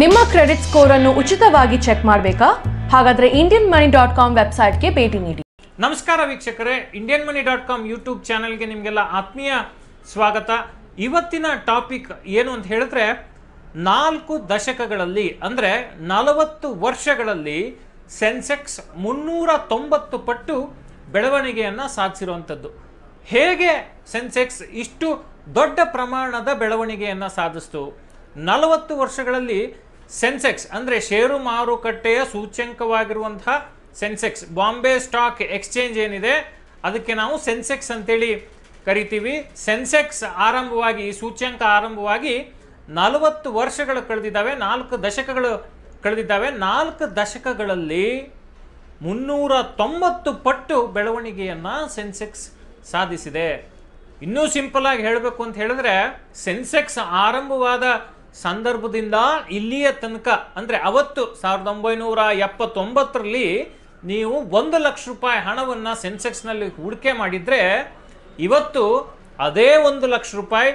ನಿಮ್ಮ credit score ಅನ್ನು ಉಚಿತವಾಗಿ ಚೆಕ್ ಮಾಡಬೇಕಾ ಹಾಗಾದ್ರೆ ಇಂಡಿಯನ್ ಮನಿ ಡಾಟ್ ಕಾಮ್ ವೆಬ್ಸೈಟ್ಗೆ ಭೇಟಿ ನೀಡಿ ನಮಸ್ಕಾರ ವೀಕ್ಷಕರೇ Indian money dot com YouTube ಚಾನಲ್ಗೆ ನಿಮಗೆಲ್ಲ ಆತ್ಮೀಯ ಸ್ವಾಗತ ಇವತ್ತಿನ ಟಾಪಿಕ್ ಏನು ಅಂತ ಹೇಳಿದ್ರೆ ನಾಲ್ಕು ದಶಕಗಳಲ್ಲಿ ಅಂದರೆ ನಲವತ್ತು ವರ್ಷಗಳಲ್ಲಿ ಸೆನ್ಸೆಕ್ಸ್ ಮುನ್ನೂರ ತೊಂಬತ್ತು ಪಟ್ಟು ಬೆಳವಣಿಗೆಯನ್ನು ಸಾಧಿಸಿರುವಂಥದ್ದು ಹೇಗೆ ಸೆನ್ಸೆಕ್ಸ್ ಇಷ್ಟು ದೊಡ್ಡ ಪ್ರಮಾಣದ ಬೆಳವಣಿಗೆಯನ್ನು ಸಾಧಿಸ್ತು ನಲವತ್ತು ವರ್ಷಗಳಲ್ಲಿ ಸೆನ್ಸೆಕ್ಸ್ ಅಂದರೆ ಷೇರು ಮಾರುಕಟ್ಟೆಯ ಸೂಚ್ಯಂಕವಾಗಿರುವಂತಹ ಸೆನ್ಸೆಕ್ಸ್ ಬಾಂಬೆ ಸ್ಟಾಕ್ ಎಕ್ಸ್ಚೇಂಜ್ ಏನಿದೆ ಅದಕ್ಕೆ ನಾವು ಸೆನ್ಸೆಕ್ಸ್ ಅಂತೇಳಿ ಕರಿತೀವಿ ಸೆನ್ಸೆಕ್ಸ್ ಆರಂಭವಾಗಿ ಈ ಸೂಚ್ಯಂಕ ಆರಂಭವಾಗಿ ನಲವತ್ತು ವರ್ಷಗಳು ಕಳೆದಿದ್ದಾವೆ ನಾಲ್ಕು ದಶಕಗಳು ಕಳೆದಿದ್ದಾವೆ ನಾಲ್ಕು ದಶಕಗಳಲ್ಲಿ ಮುನ್ನೂರ ತೊಂಬತ್ತು ಪಟ್ಟು ಬೆಳವಣಿಗೆಯನ್ನು ಸೆನ್ಸೆಕ್ಸ್ ಸಾಧಿಸಿದೆ ಇನ್ನೂ ಸಿಂಪಲ್ ಆಗಿ ಹೇಳಬೇಕು ಅಂತ ಹೇಳಿದ್ರೆ ಸೆನ್ಸೆಕ್ಸ್ ಆರಂಭವಾದ ಸಂದರ್ಭದಿಂದ ಇಲ್ಲಿಯ ತನಕ ಅಂದರೆ ಅವತ್ತು ಸಾವಿರದ ಒಂಬೈನೂರ ಎಪ್ಪತ್ತೊಂಬತ್ತರಲ್ಲಿ ನೀವು ಒಂದು ಲಕ್ಷ ರೂಪಾಯಿ ಹಣವನ್ನು ಸೆನ್ಸೆಕ್ಸ್ನಲ್ಲಿ ಹೂಡಿಕೆ ಮಾಡಿದರೆ ಇವತ್ತು ಅದೇ ಒಂದು ಲಕ್ಷ ರೂಪಾಯಿ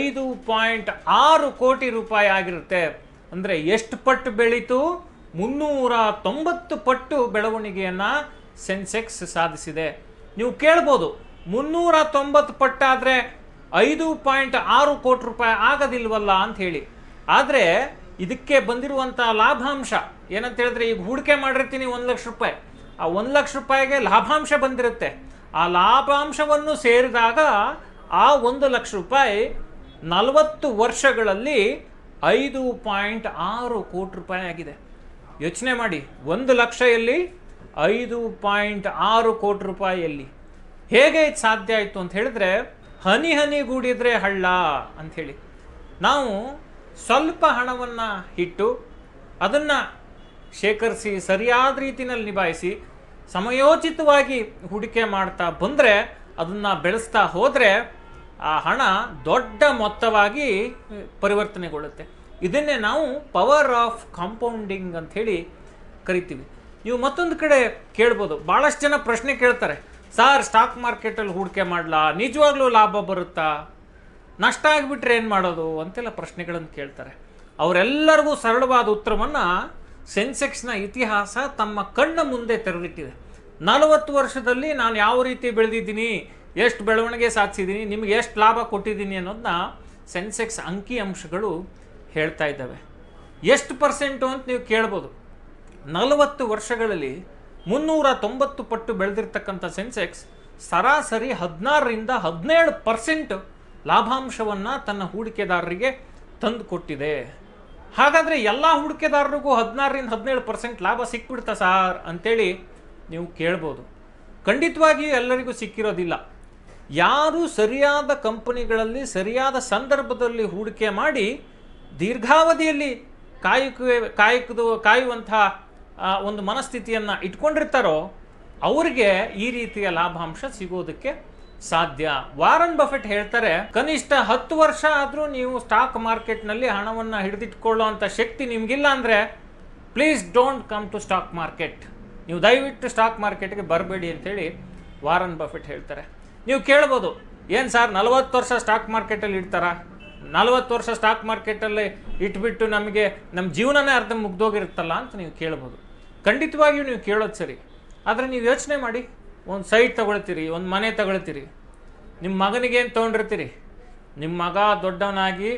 ಐದು ಪಾಯಿಂಟ್ ಆರು ಕೋಟಿ ರೂಪಾಯಿ ಆಗಿರುತ್ತೆ ಅಂದರೆ ಎಷ್ಟು ಪಟ್ಟು ಬೆಳೀತು ಮುನ್ನೂರ ತೊಂಬತ್ತು ಪಟ್ಟು ಬೆಳವಣಿಗೆಯನ್ನು ಸೆನ್ಸೆಕ್ಸ್ ಸಾಧಿಸಿದೆ ನೀವು ಕೇಳ್ಬೋದು ಮುನ್ನೂರ ತೊಂಬತ್ತು ಪಟ್ಟಾದರೆ ಐದು ಪಾಯಿಂಟ್ ಆರು ಕೋಟಿ ರೂಪಾಯಿ ಆಗೋದಿಲ್ವಲ್ಲ ಅಂತ ಹೇಳಿ ಆದರೆ ಇದಕ್ಕೆ ಬಂದಿರುವಂಥ ಲಾಭಾಂಶ ಏನಂತ ಹೇಳಿದ್ರೆ ಈಗ ಹೂಡಿಕೆ ಮಾಡಿರ್ತೀನಿ ಒಂದು ಲಕ್ಷ ರೂಪಾಯಿ ಆ ಒಂದು ಲಕ್ಷ ರೂಪಾಯಿಗೆ ಲಾಭಾಂಶ ಬಂದಿರುತ್ತೆ ಆ ಲಾಭಾಂಶವನ್ನು ಸೇರಿದಾಗ ಆ ಒಂದು ಲಕ್ಷ ರೂಪಾಯಿ ನಲವತ್ತು ವರ್ಷಗಳಲ್ಲಿ ಐದು ಪಾಯಿಂಟ್ ಆರು ಕೋಟಿ ರೂಪಾಯಿ ಆಗಿದೆ ಯೋಚನೆ ಮಾಡಿ ಒಂದು ಲಕ್ಷ ಎಲ್ಲಿ ಐದು ಪಾಯಿಂಟ್ ಆರು ಕೋಟಿ ರೂಪಾಯಿಯಲ್ಲಿ ಹೇಗೆ ಇದು ಸಾಧ್ಯ ಆಯಿತು ಅಂತ ಹೇಳಿದ್ರೆ ಹನಿ ಹನಿ ಗೂಡಿದ್ರೆ ಹಳ್ಳ ಅಂಥೇಳಿ ನಾವು ಸ್ವಲ್ಪ ಹಣವನ್ನು ಇಟ್ಟು ಅದನ್ನು ಶೇಖರಿಸಿ ಸರಿಯಾದ ರೀತಿಯಲ್ಲಿ ನಿಭಾಯಿಸಿ ಸಮಯೋಚಿತವಾಗಿ ಹೂಡಿಕೆ ಮಾಡ್ತಾ ಬಂದರೆ ಅದನ್ನು ಬೆಳೆಸ್ತಾ ಹೋದರೆ ಆ ಹಣ ದೊಡ್ಡ ಮೊತ್ತವಾಗಿ ಪರಿವರ್ತನೆಗೊಳ್ಳುತ್ತೆ ಇದನ್ನೇ ನಾವು ಪವರ್ ಆಫ್ ಕಾಂಪೌಂಡಿಂಗ್ ಅಂತ ಹೇಳಿ ಕರಿತೀವಿ ನೀವು ಮತ್ತೊಂದು ಕಡೆ ಕೇಳ್ಬೋದು ಭಾಳಷ್ಟು ಜನ ಪ್ರಶ್ನೆ ಕೇಳ್ತಾರೆ ಸಾರ್ ಸ್ಟಾಕ್ ಮಾರ್ಕೆಟಲ್ಲಿ ಹೂಡಿಕೆ ಮಾಡಲಾ ನಿಜವಾಗ್ಲೂ ಲಾಭ ಬರುತ್ತಾ ನಷ್ಟ ಆಗಿಬಿಟ್ರೆ ಏನು ಮಾಡೋದು ಅಂತೆಲ್ಲ ಪ್ರಶ್ನೆಗಳನ್ನು ಕೇಳ್ತಾರೆ ಅವರೆಲ್ಲರಿಗೂ ಸರಳವಾದ ಉತ್ತರವನ್ನು ಸೆನ್ಸೆಕ್ಸ್ನ ಇತಿಹಾಸ ತಮ್ಮ ಕಣ್ಣ ಮುಂದೆ ತೆರೆದಿಟ್ಟಿದೆ ನಲವತ್ತು ವರ್ಷದಲ್ಲಿ ನಾನು ಯಾವ ರೀತಿ ಬೆಳೆದಿದ್ದೀನಿ ಎಷ್ಟು ಬೆಳವಣಿಗೆ ಸಾಧಿಸಿದ್ದೀನಿ ನಿಮಗೆ ಎಷ್ಟು ಲಾಭ ಕೊಟ್ಟಿದ್ದೀನಿ ಅನ್ನೋದನ್ನ ಸೆನ್ಸೆಕ್ಸ್ ಅಂಕಿಅಂಶಗಳು ಹೇಳ್ತಾ ಇದ್ದಾವೆ ಎಷ್ಟು ಪರ್ಸೆಂಟು ಅಂತ ನೀವು ಕೇಳ್ಬೋದು ನಲವತ್ತು ವರ್ಷಗಳಲ್ಲಿ ಮುನ್ನೂರ ತೊಂಬತ್ತು ಪಟ್ಟು ಬೆಳೆದಿರ್ತಕ್ಕಂಥ ಸೆನ್ಸೆಕ್ಸ್ ಸರಾಸರಿ ಹದಿನಾರರಿಂದ ಹದಿನೇಳು ಪರ್ಸೆಂಟ್ ಲಾಭಾಂಶವನ್ನು ತನ್ನ ಹೂಡಿಕೆದಾರರಿಗೆ ತಂದು ಕೊಟ್ಟಿದೆ ಹಾಗಾದರೆ ಎಲ್ಲ ಹೂಡಿಕೆದಾರರಿಗೂ ಹದಿನಾರರಿಂದ ಹದಿನೇಳು ಪರ್ಸೆಂಟ್ ಲಾಭ ಸಿಕ್ಬಿಡ್ತಾ ಸಾರ್ ಅಂತೇಳಿ ನೀವು ಕೇಳ್ಬೋದು ಖಂಡಿತವಾಗಿಯೂ ಎಲ್ಲರಿಗೂ ಸಿಕ್ಕಿರೋದಿಲ್ಲ ಯಾರು ಸರಿಯಾದ ಕಂಪನಿಗಳಲ್ಲಿ ಸರಿಯಾದ ಸಂದರ್ಭದಲ್ಲಿ ಹೂಡಿಕೆ ಮಾಡಿ ದೀರ್ಘಾವಧಿಯಲ್ಲಿ ಕಾಯಕುವೆ ಕಾಯಕದು ಕಾಯುವಂಥ ಒಂದು ಮನಸ್ಥಿತಿಯನ್ನು ಇಟ್ಕೊಂಡಿರ್ತಾರೋ ಅವರಿಗೆ ಈ ರೀತಿಯ ಲಾಭಾಂಶ ಸಿಗೋದಕ್ಕೆ ಸಾಧ್ಯ ವಾರನ್ ಬಫೆಟ್ ಹೇಳ್ತಾರೆ ಕನಿಷ್ಠ ಹತ್ತು ವರ್ಷ ಆದರೂ ನೀವು ಸ್ಟಾಕ್ ಮಾರ್ಕೆಟ್ನಲ್ಲಿ ಹಣವನ್ನು ಹಿಡಿದಿಟ್ಕೊಳ್ಳೋ ಅಂಥ ಶಕ್ತಿ ನಿಮಗಿಲ್ಲ ಅಂದರೆ please don't come to stock market ನೀವು ದಯವಿಟ್ಟು ಸ್ಟಾಕ್ ಮಾರ್ಕೆಟ್ಗೆ ಬರಬೇಡಿ ಅಂತೇಳಿ ವಾರನ್ ಬಫೆಟ್ ಹೇಳ್ತಾರೆ ನೀವು ಕೇಳ್ಬೋದು ಏನು ಸರ್ ನಲವತ್ತು ವರ್ಷ ಸ್ಟಾಕ್ ಮಾರ್ಕೆಟಲ್ಲಿ ಇಡ್ತಾರಾ ನಲವತ್ತು ವರ್ಷ ಸ್ಟಾಕ್ ಮಾರ್ಕೆಟಲ್ಲಿ ಇಟ್ಬಿಟ್ಟು ನಮಗೆ ನಮ್ಮ ಜೀವನನೇ ಅರ್ಧ ಮುಗ್ದೋಗಿರುತ್ತಲ್ಲ ಅಂತ ನೀವು ಕೇಳ್ಬೋದು ಖಂಡಿತವಾಗಿಯೂ ನೀವು ಕೇಳೋದು ಸರಿ ಆದರೆ ನೀವು ಯೋಚನೆ ಮಾಡಿ ಒಂದು ಸೈಟ್ ತಗೊಳ್ತೀರಿ ಒಂದು ಮನೆ ತಗೊಳ್ತೀರಿ ನಿಮ್ಮ ಮಗನಿಗೇನು ತೊಗೊಂಡಿರ್ತೀರಿ ನಿಮ್ಮ ಮಗ ದೊಡ್ಡವನಾಗಿ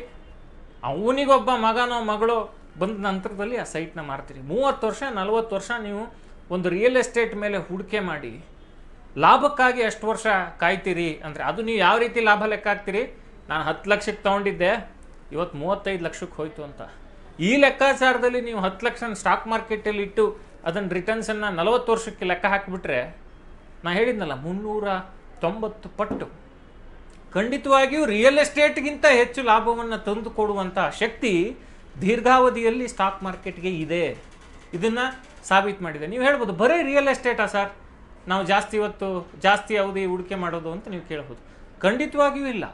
ಅವನಿಗೊಬ್ಬ ಮಗನೋ ಮಗಳು ಬಂದ ನಂತರದಲ್ಲಿ ಆ ಸೈಟ್ನ ಮಾರ್ತೀರಿ ಮೂವತ್ತು ವರ್ಷ ನಲ್ವತ್ತು ವರ್ಷ ನೀವು ಒಂದು ರಿಯಲ್ ಎಸ್ಟೇಟ್ ಮೇಲೆ ಹೂಡಿಕೆ ಮಾಡಿ ಲಾಭಕ್ಕಾಗಿ ಎಷ್ಟು ವರ್ಷ ಕಾಯ್ತೀರಿ ಅಂದರೆ ಅದು ನೀವು ಯಾವ ರೀತಿ ಲಾಭ ಲೆಕ್ಕ ಹಾಕ್ತೀರಿ ನಾನು ಹತ್ತು ಲಕ್ಷಕ್ಕೆ ತೊಗೊಂಡಿದ್ದೆ ಇವತ್ತು ಮೂವತ್ತೈದು ಲಕ್ಷಕ್ಕೆ ಹೋಯಿತು ಅಂತ ಈ ಲೆಕ್ಕಾಚಾರದಲ್ಲಿ ನೀವು ಹತ್ತು ಲಕ್ಷ ಸ್ಟಾಕ್ ಮಾರ್ಕೆಟಲ್ಲಿ ಇಟ್ಟು ಅದನ್ನು ರಿಟರ್ನ್ಸನ್ನು ನಲವತ್ತು ವರ್ಷಕ್ಕೆ ಲೆಕ್ಕ ಹಾಕಿಬಿಟ್ರೆ ನಾನು ಹೇಳಿದ್ನಲ್ಲ ಮುನ್ನೂರ ತೊಂಬತ್ತು ಪಟ್ಟು ಖಂಡಿತವಾಗಿಯೂ ರಿಯಲ್ ಎಸ್ಟೇಟ್ಗಿಂತ ಹೆಚ್ಚು ಲಾಭವನ್ನು ತಂದು ಕೊಡುವಂಥ ಶಕ್ತಿ ದೀರ್ಘಾವಧಿಯಲ್ಲಿ ಸ್ಟಾಕ್ ಮಾರ್ಕೆಟ್ಗೆ ಇದೆ ಇದನ್ನು ಸಾಬೀತು ಮಾಡಿದೆ ನೀವು ಹೇಳ್ಬೋದು ಬರೀ ರಿಯಲ್ ಎಸ್ಟೇಟಾ ಸರ್ ನಾವು ಜಾಸ್ತಿ ಇವತ್ತು ಜಾಸ್ತಿ ಅವಧಿ ಹೂಡಿಕೆ ಮಾಡೋದು ಅಂತ ನೀವು ಕೇಳ್ಬೋದು ಖಂಡಿತವಾಗಿಯೂ ಇಲ್ಲ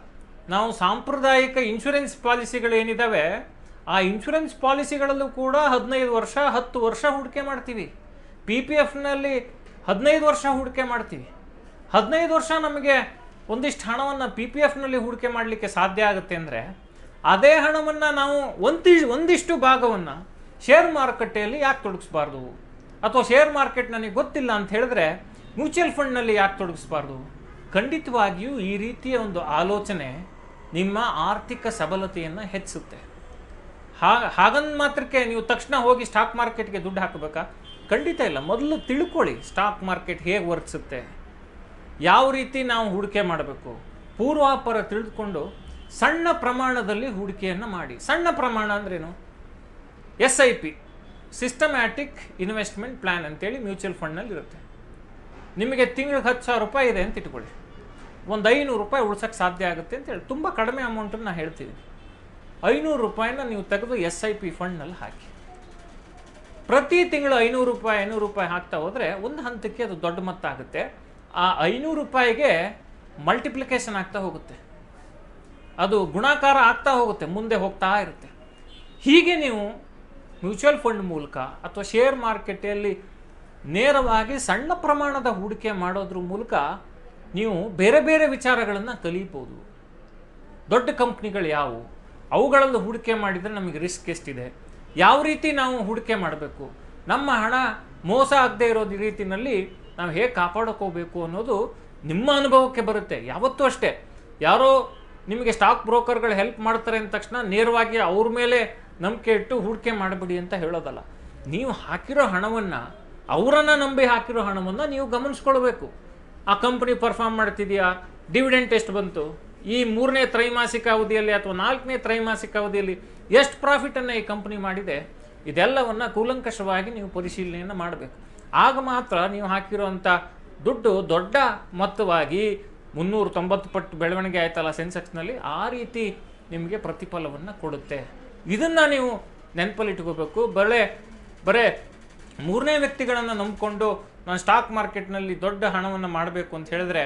ನಾವು ಸಾಂಪ್ರದಾಯಿಕ ಇನ್ಶೂರೆನ್ಸ್ ಪಾಲಿಸಿಗಳು ಏನಿದ್ದಾವೆ ಆ ಇನ್ಶೂರೆನ್ಸ್ ಪಾಲಿಸಿಗಳಲ್ಲೂ ಕೂಡ ಹದಿನೈದು ವರ್ಷ ಹತ್ತು ವರ್ಷ ಹೂಡಿಕೆ ಮಾಡ್ತೀವಿ ಪಿ ಪಿ ಎಫ್ನಲ್ಲಿ ಹದಿನೈದು ವರ್ಷ ಹೂಡಿಕೆ ಮಾಡ್ತೀವಿ ಹದಿನೈದು ವರ್ಷ ನಮಗೆ ಒಂದಿಷ್ಟು ಹಣವನ್ನು ಪಿ ಪಿ ಎಫ್ನಲ್ಲಿ ಹೂಡಿಕೆ ಮಾಡಲಿಕ್ಕೆ ಸಾಧ್ಯ ಆಗುತ್ತೆ ಅಂದರೆ ಅದೇ ಹಣವನ್ನು ನಾವು ಒಂದಿ ಒಂದಿಷ್ಟು ಭಾಗವನ್ನು ಶೇರ್ ಮಾರುಕಟ್ಟೆಯಲ್ಲಿ ಯಾಕೆ ತೊಡಗಿಸ್ಬಾರ್ದು ಅಥವಾ ಶೇರ್ ಮಾರ್ಕೆಟ್ ನನಗೆ ಗೊತ್ತಿಲ್ಲ ಅಂತ ಹೇಳಿದ್ರೆ ಮ್ಯೂಚುವಲ್ ಫಂಡ್ನಲ್ಲಿ ಯಾಕೆ ತೊಡಗಿಸ್ಬಾರ್ದು ಖಂಡಿತವಾಗಿಯೂ ಈ ರೀತಿಯ ಒಂದು ಆಲೋಚನೆ ನಿಮ್ಮ ಆರ್ಥಿಕ ಸಬಲತೆಯನ್ನು ಹೆಚ್ಚಿಸುತ್ತೆ ಹಾಗಂದು ಮಾತ್ರಕ್ಕೆ ನೀವು ತಕ್ಷಣ ಹೋಗಿ ಸ್ಟಾಕ್ ಮಾರ್ಕೆಟ್ಗೆ ದುಡ್ಡು ಹಾಕಬೇಕಾ ಖಂಡಿತ ಇಲ್ಲ ಮೊದಲು ತಿಳ್ಕೊಳ್ಳಿ ಸ್ಟಾಕ್ ಮಾರ್ಕೆಟ್ ಹೇಗೆ ವರ್ತಿಸುತ್ತೆ ಯಾವ ರೀತಿ ನಾವು ಹೂಡಿಕೆ ಮಾಡಬೇಕು ಪೂರ್ವಾಪರ ತಿಳಿದುಕೊಂಡು ಸಣ್ಣ ಪ್ರಮಾಣದಲ್ಲಿ ಹೂಡಿಕೆಯನ್ನು ಮಾಡಿ ಸಣ್ಣ ಪ್ರಮಾಣ ಅಂದ್ರೇನು S I P systematic investment plan ಅಂತೇಳಿ ಮ್ಯೂಚುವಲ್ ಫಂಡ್ನಲ್ಲಿ ಇರುತ್ತೆ ನಿಮಗೆ ತಿಂಗಳಿಗೆ ಹತ್ತು ಸಾವಿರ ರೂಪಾಯಿ ಇದೆ ಅಂತ ಇಟ್ಕೊಳ್ಳಿ ಒಂದು ಐನೂರು ರೂಪಾಯಿ ಉಳ್ಸೋಕ್ಕೆ ಸಾಧ್ಯ ಆಗುತ್ತೆ ಅಂತೇಳಿ ತುಂಬ ಕಡಿಮೆ ಅಮೌಂಟನ್ನು ನಾನು ಹೇಳ್ತೀನಿ ಐನೂರು ರೂಪಾಯಿನ ನೀವು ತೆಗೆದು ಎಸ್ ಐ ಪಿ ಫಂಡ್ನಲ್ಲಿ ಹಾಕಿ ಪ್ರತಿ ತಿಂಗಳು ಐನೂರು ರೂಪಾಯಿ ಐನೂರು ರೂಪಾಯಿ ಹಾಕ್ತಾ ಹೋದರೆ ಒಂದು ಹಂತಕ್ಕೆ ಅದು ದೊಡ್ಡ ಮೊತ್ತ ಆಗುತ್ತೆ ಆ ಐನೂರು ರೂಪಾಯಿಗೆ ಮಲ್ಟಿಪ್ಲಿಕೇಶನ್ ಆಗ್ತಾ ಹೋಗುತ್ತೆ ಅದು ಗುಣಾಕಾರ ಆಗ್ತಾ ಹೋಗುತ್ತೆ ಮುಂದೆ ಹೋಗ್ತಾ ಇರುತ್ತೆ ಹೀಗೆ ನೀವು ಮ್ಯೂಚುವಲ್ ಫಂಡ್ ಮೂಲಕ ಅಥವಾ ಶೇರ್ ಮಾರ್ಕೆಟಲ್ಲಿ ನೇರವಾಗಿ ಸಣ್ಣ ಪ್ರಮಾಣದ ಹೂಡಿಕೆ ಮಾಡೋದ್ರ ಮೂಲಕ ನೀವು ಬೇರೆ ಬೇರೆ ವಿಚಾರಗಳನ್ನು ಕಲಿಬೋದು ದೊಡ್ಡ ಕಂಪ್ನಿಗಳು ಯಾವುವು ಅವುಗಳಲ್ಲಿ ಹೂಡಿಕೆ ಮಾಡಿದರೆ ನಮಗೆ ರಿಸ್ಕ್ ಎಷ್ಟಿದೆ ಯಾವ ರೀತಿ ನಾವು ಹೂಡಿಕೆ ಮಾಡಬೇಕು ನಮ್ಮ ಹಣ ಮೋಸ ಆಗದೆ ಈ ರೀತಿಯಲ್ಲಿ ನಾವು ಹೇಗೆ ಕಾಪಾಡ್ಕೋಬೇಕು ಅನ್ನೋದು ನಿಮ್ಮ ಅನುಭವಕ್ಕೆ ಬರುತ್ತೆ ಯಾವತ್ತೂ ಅಷ್ಟೇ ಯಾರೋ ನಿಮಗೆ ಸ್ಟಾಕ್ ಬ್ರೋಕರ್ಗಳು ಹೆಲ್ಪ್ ಮಾಡ್ತಾರೆ ಅಂದ ತಕ್ಷಣ ನೇರವಾಗಿ ಅವ್ರ ಮೇಲೆ ನಂಬಿಕೆ ಇಟ್ಟು ಹೂಡಿಕೆ ಮಾಡಬೇಡಿ ಅಂತ ಹೇಳೋದಲ್ಲ ನೀವು ಹಾಕಿರೋ ಹಣವನ್ನು ಅವರನ್ನು ನಂಬಿ ಹಾಕಿರೋ ಹಣವನ್ನು ನೀವು ಗಮನಿಸ್ಕೊಳ್ಬೇಕು ಆ ಕಂಪ್ನಿ ಪರ್ಫಾರ್ಮ್ ಮಾಡ್ತಿದೆಯಾ ಡಿವಿಡೆಂಟ್ ಎಷ್ಟು ಬಂತು ಈ ಮೂರನೇ ತ್ರೈಮಾಸಿಕ ಅವಧಿಯಲ್ಲಿ ಅಥವಾ ನಾಲ್ಕನೇ ತ್ರೈಮಾಸಿಕ ಅವಧಿಯಲ್ಲಿ ಎಷ್ಟು ಪ್ರಾಫಿಟನ್ನು ಈ ಕಂಪ್ನಿ ಮಾಡಿದೆ ಇದೆಲ್ಲವನ್ನು ಕೂಲಂಕಷವಾಗಿ ನೀವು ಪರಿಶೀಲನೆಯನ್ನು ಮಾಡಬೇಕು ಆಗ ಮಾತ್ರ ನೀವು ಹಾಕಿರುವಂಥ ದುಡ್ಡು ದೊಡ್ಡ ಮೊತ್ತವಾಗಿ ಮುನ್ನೂರು ತೊಂಬತ್ತು ಪಟ್ಟು ಬೆಳವಣಿಗೆ ಆಯ್ತಲ್ಲ ಸೆನ್ಸೆಕ್ಸ್ನಲ್ಲಿ ಆ ರೀತಿ ನಿಮಗೆ ಪ್ರತಿಫಲವನ್ನು ಕೊಡುತ್ತೆ ಇದನ್ನು ನೀವು ನೆನಪಲ್ಲಿಟ್ಕೋಬೇಕು ಬರೇ ಬರೇ ಮೂರನೇ ವ್ಯಕ್ತಿಗಳನ್ನು ನಂಬಿಕೊಂಡು ನಾನು ಸ್ಟಾಕ್ ಮಾರ್ಕೆಟ್ನಲ್ಲಿ ದೊಡ್ಡ ಹಣವನ್ನು ಮಾಡಬೇಕು ಅಂತ ಹೇಳಿದ್ರೆ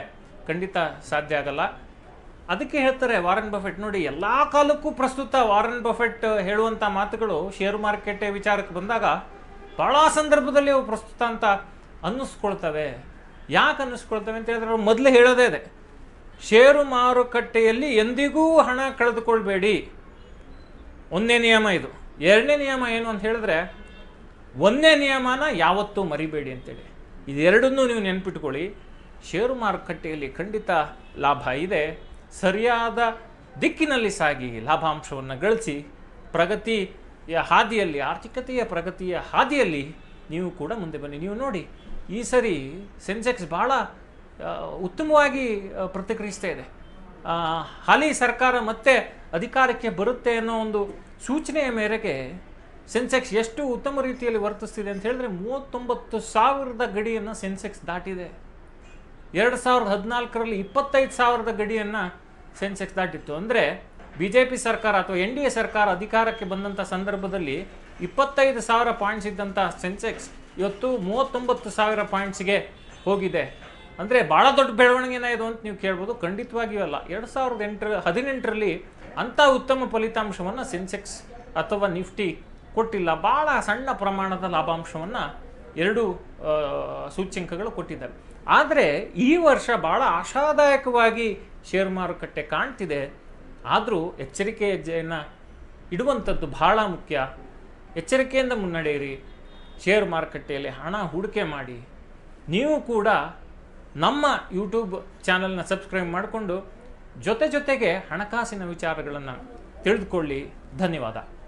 ಖಂಡಿತ ಸಾಧ್ಯ ಆಗಲ್ಲ ಅದಕ್ಕೆ ಹೇಳ್ತಾರೆ ವಾರನ್ ಬಫೆಟ್ ನೋಡಿ ಎಲ್ಲ ಕಾಲಕ್ಕೂ ಪ್ರಸ್ತುತ ವಾರನ್ ಬಫೆಟ್ ಹೇಳುವಂಥ ಮಾತುಗಳು ಷೇರು ಮಾರುಕಟ್ಟೆ ವಿಚಾರಕ್ಕೆ ಬಂದಾಗ ಭಾಳ ಸಂದರ್ಭದಲ್ಲಿ ಅವು ಪ್ರಸ್ತುತ ಅಂತ ಅನ್ನಿಸ್ಕೊಳ್ತವೆ ಯಾಕೆ ಅನ್ನಿಸ್ಕೊಳ್ತವೆ ಅಂತ ಹೇಳಿದ್ರೆ ಅವ್ರು ಮೊದಲು ಹೇಳೋದೇ ಇದೆ ಷೇರು ಮಾರುಕಟ್ಟೆಯಲ್ಲಿ ಎಂದಿಗೂ ಹಣ ಕಳೆದುಕೊಳ್ಬೇಡಿ ಒಂದನೇ ನಿಯಮ ಇದು ಎರಡನೇ ನಿಯಮ ಏನು ಅಂತ ಹೇಳಿದ್ರೆ ಒಂದನೇ ನಿಯಮನ ಯಾವತ್ತೂ ಮರಿಬೇಡಿ ಅಂತೇಳಿ ಇದೆರಡನ್ನೂ ನೀವು ನೆನ್ಪಿಟ್ಕೊಳ್ಳಿ ಷೇರು ಮಾರುಕಟ್ಟೆಯಲ್ಲಿ ಖಂಡಿತ ಲಾಭ ಇದೆ ಸರಿಯಾದ ದಿಕ್ಕಿನಲ್ಲಿ ಸಾಗಿ ಲಾಭಾಂಶವನ್ನು ಗಳಿಸಿ ಪ್ರಗತಿಯ ಹಾದಿಯಲ್ಲಿ ಆರ್ಥಿಕತೆಯ ಪ್ರಗತಿಯ ಹಾದಿಯಲ್ಲಿ ನೀವು ಕೂಡ ಮುಂದೆ ಬನ್ನಿ ನೀವು ನೋಡಿ ಈ ಸರಿ ಸೆನ್ಸೆಕ್ಸ್ ಭಾಳ ಉತ್ತಮವಾಗಿ ಪ್ರತಿಕ್ರಿಯಿಸ್ತಾ ಇದೆ ಹಾಲಿ ಸರ್ಕಾರ ಮತ್ತೆ ಅಧಿಕಾರಕ್ಕೆ ಬರುತ್ತೆ ಅನ್ನೋ ಒಂದು ಸೂಚನೆಯ ಮೇರೆಗೆ ಸೆನ್ಸೆಕ್ಸ್ ಎಷ್ಟು ಉತ್ತಮ ರೀತಿಯಲ್ಲಿ ವರ್ತಿಸ್ತಿದೆ ಅಂತ ಹೇಳಿದ್ರೆ ಮೂವತ್ತೊಂಬತ್ತು ಸಾವಿರದ ಗಡಿಯನ್ನು ಸೆನ್ಸೆಕ್ಸ್ ದಾಟಿದೆ ಎರಡು ಸಾವಿರದ ಹದಿನಾಲ್ಕರಲ್ಲಿ ಇಪ್ಪತ್ತೈದು ಸಾವಿರದ ಗಡಿಯನ್ನು ಸೆನ್ಸೆಕ್ಸ್ ದಾಟಿತ್ತು ಅಂದರೆ ಬಿ ಜೆ ಪಿ ಸರ್ಕಾರ ಅಥವಾ ಎನ್ ಡಿ ಎ ಸರ್ಕಾರ ಅಧಿಕಾರಕ್ಕೆ ಬಂದಂಥ ಸಂದರ್ಭದಲ್ಲಿ ಇಪ್ಪತ್ತೈದು ಸಾವಿರ ಪಾಯಿಂಟ್ಸ್ ಇದ್ದಂಥ ಸೆನ್ಸೆಕ್ಸ್ ಇವತ್ತು ಮೂವತ್ತೊಂಬತ್ತು ಸಾವಿರ ಪಾಯಿಂಟ್ಸ್ಗೆ ಹೋಗಿದೆ ಅಂದರೆ ಭಾಳ ದೊಡ್ಡ ಬೆಳವಣಿಗೆನ ಇದು ಅಂತ ನೀವು ಕೇಳ್ಬೋದು ಖಂಡಿತವಾಗಿಯೂ ಅಲ್ಲ ಎರಡು ಸಾವಿರದ ಎಂಟರ ಹದಿನೆಂಟರಲ್ಲಿ ಅಂಥ ಉತ್ತಮ ಫಲಿತಾಂಶವನ್ನು ಸೆನ್ಸೆಕ್ಸ್ ಅಥವಾ ನಿಫ್ಟಿ ಕೊಟ್ಟಿಲ್ಲ ಭಾಳ ಸಣ್ಣ ಪ್ರಮಾಣದ ಲಾಭಾಂಶವನ್ನು ಎರಡೂ ಸೂಚ್ಯಂಕಗಳು ಕೊಟ್ಟಿದ್ದಾವೆ ಆದರೆ ಈ ವರ್ಷ ಭಾಳ ಆಶಾದಾಯಕವಾಗಿ ಶೇರ್ ಮಾರುಕಟ್ಟೆ ಕಾಣ್ತಿದೆ ಆದರೂ ಎಚ್ಚರಿಕೆ ಹೆಜ್ಜೆಯನ್ನು ಇಡುವಂಥದ್ದು ಬಹಳ ಮುಖ್ಯ ಎಚ್ಚರಿಕೆಯಿಂದ ಮುನ್ನಡೆಯಿರಿ ಶೇರ್ ಮಾರುಕಟ್ಟೆಯಲ್ಲಿ ಹಣ ಹೂಡಿಕೆ ಮಾಡಿ ನೀವು ಕೂಡ ನಮ್ಮ ಯೂಟ್ಯೂಬ್ ಚಾನಲ್ನ ಸಬ್ಸ್ಕ್ರೈಬ್ ಮಾಡಿಕೊಂಡು ಜೊತೆ ಜೊತೆಗೆ ಹಣಕಾಸಿನ ವಿಚಾರಗಳನ್ನು ತಿಳಿದುಕೊಳ್ಳಿ ಧನ್ಯವಾದ